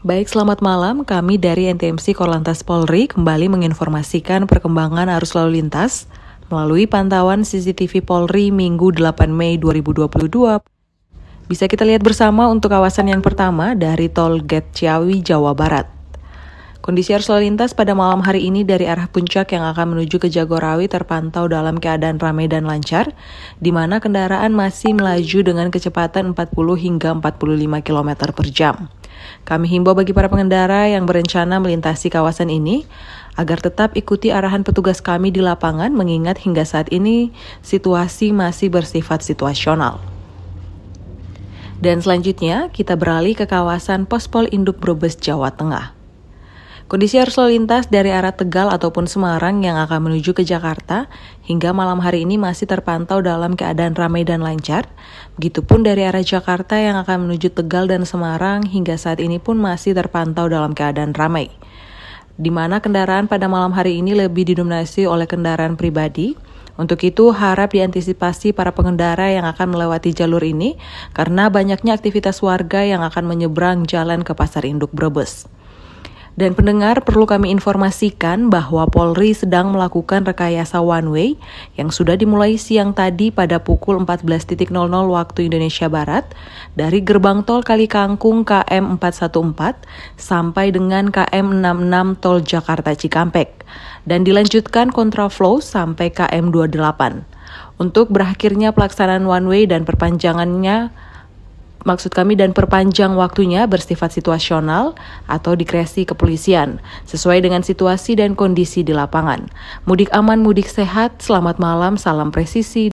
Baik, selamat malam. Kami dari NTMC Korlantas Polri kembali menginformasikan perkembangan arus lalu lintas melalui pantauan CCTV Polri Minggu 8 Mei 2022. Bisa kita lihat bersama untuk kawasan yang pertama dari Tol Gate Ciawi, Jawa Barat. Kondisi arus lalu lintas pada malam hari ini dari arah puncak yang akan menuju ke Jagorawi terpantau dalam keadaan ramai dan lancar, di mana kendaraan masih melaju dengan kecepatan 40 hingga 45 km per jam. Kami himbau bagi para pengendara yang berencana melintasi kawasan ini agar tetap ikuti arahan petugas kami di lapangan mengingat hingga saat ini situasi masih bersifat situasional. Dan selanjutnya kita beralih ke kawasan Pospol Induk Brebes Jawa Tengah. Kondisi arus lalu lintas dari arah Tegal ataupun Semarang yang akan menuju ke Jakarta hingga malam hari ini masih terpantau dalam keadaan ramai dan lancar. Begitupun dari arah Jakarta yang akan menuju Tegal dan Semarang hingga saat ini pun masih terpantau dalam keadaan ramai. Di mana kendaraan pada malam hari ini lebih didominasi oleh kendaraan pribadi. Untuk itu harap diantisipasi para pengendara yang akan melewati jalur ini karena banyaknya aktivitas warga yang akan menyeberang jalan ke Pasar Induk Brebes. Dan pendengar perlu kami informasikan bahwa Polri sedang melakukan rekayasa one way yang sudah dimulai siang tadi pada pukul 14.00 waktu Indonesia Barat dari gerbang tol Kali Kangkung KM 414 sampai dengan KM 66 tol Jakarta Cikampek dan dilanjutkan kontraflow sampai KM 28. Untuk berakhirnya pelaksanaan one way dan perpanjangannya maksud kami dan perpanjang waktunya bersifat situasional atau dikreasi kepolisian sesuai dengan situasi dan kondisi di lapangan. Mudik aman, mudik sehat, selamat malam, salam presisi